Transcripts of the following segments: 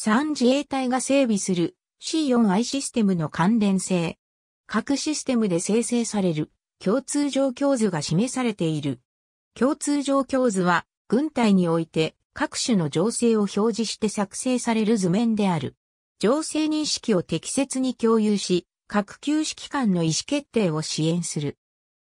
3自衛隊が整備する C4I システムの関連性。各システムで生成される共通状況図が示されている。共通状況図は軍隊において各種の情勢を表示して作成される図面である。情勢認識を適切に共有し、各級指揮官の意思決定を支援する。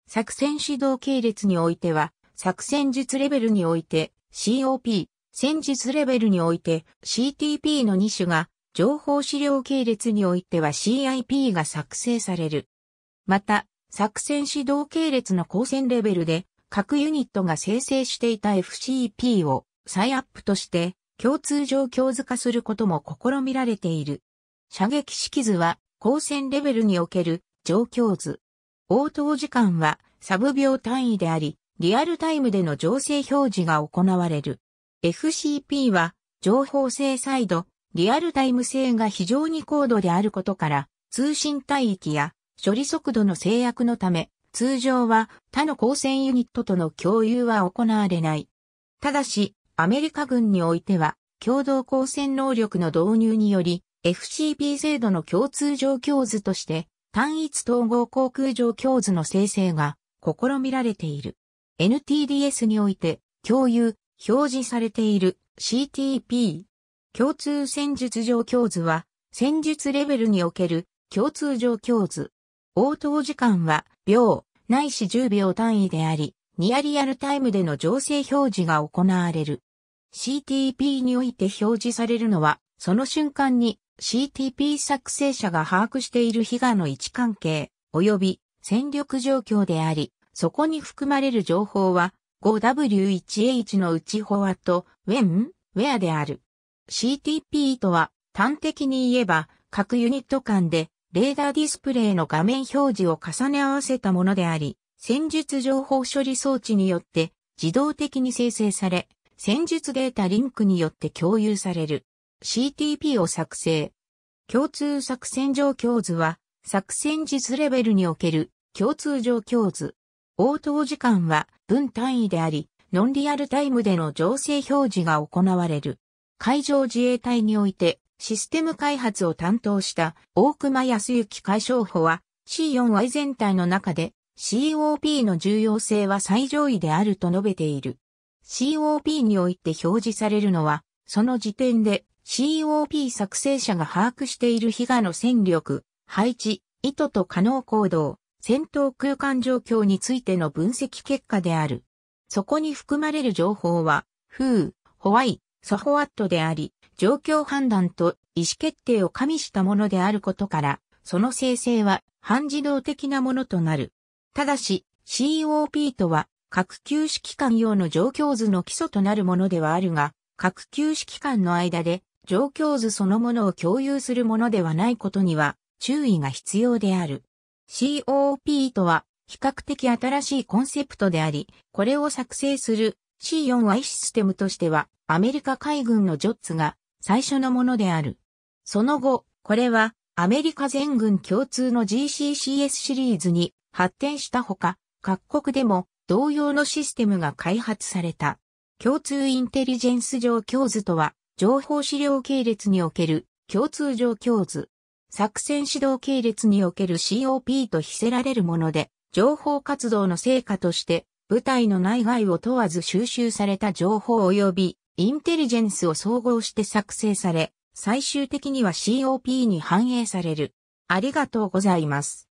作戦指導系列においては、作戦術レベルにおいて COP、戦術レベルにおいて CTP の2種が情報資料系列においては CIP が作成される。また、作戦指導系列の光線レベルで各ユニットが生成していた FCP を再アップとして共通状強図化することも試みられている。射撃式図は光線レベルにおける状況図。応答時間はサブ秒単位であり、リアルタイムでの情勢表示が行われる。FCP は情報性サイド、リアルタイム性が非常に高度であることから、通信帯域や処理速度の制約のため、通常は他の光線ユニットとの共有は行われない。ただし、アメリカ軍においては、共同光線能力の導入により、FCP 制度の共通状況図として、単一統合航空状況図の生成が試みられている。NTDS において、共有、表示されている CTP。共通戦術状況図は、戦術レベルにおける共通状況図。応答時間は秒、ないし10秒単位であり、ニアリアルタイムでの情勢表示が行われる。CTP において表示されるのは、その瞬間に CTP 作成者が把握している被害の位置関係、及び戦力状況であり、そこに含まれる情報は 5W1H のうちフとワット、when、where である。CTP とは、端的に言えば、各ユニット間で、レーダーディスプレイの画面表示を重ね合わせたものであり、戦術情報処理装置によって、自動的に生成され、戦術データリンクによって共有される。CTP を作成。共通作戦状況図は、作戦術レベルにおける共通状況図。応答時間は分単位であり、ノンリアルタイムでの情勢表示が行われる。海上自衛隊において、システム開発を担当した大熊康之海将補は C4Y 全体の中で COP の重要性は最上位であると述べている。COP において表示されるのは、その時点で COP 作成者が把握している被害の戦力、配置、意図と可能行動、戦闘空間状況についての分析結果である。そこに含まれる情報は、フー、ホワイ、ソホワットであり、状況判断と意思決定を加味したものであることから、その生成は半自動的なものとなる。ただし、COP とは、各休止期間用の状況図の基礎となるものではあるが、各休止期間の間で状況図そのものを共有するものではないことには注意が必要である。COP とは比較的新しいコンセプトであり、これを作成する C4I システムとしてはアメリカ海軍のジョッツが最初のものである。その後、これはアメリカ全軍共通の GCCS シリーズに発展したほか、各国でも同様のシステムが開発された。共通インテリジェンス上共図とは、情報資料系列における共通上況図。作戦指導系列における COP と非せられるもので、情報活動の成果として、部隊の内外を問わず収集された情報及び、インテリジェンスを総合して作成され、最終的には COP に反映される。ありがとうございます。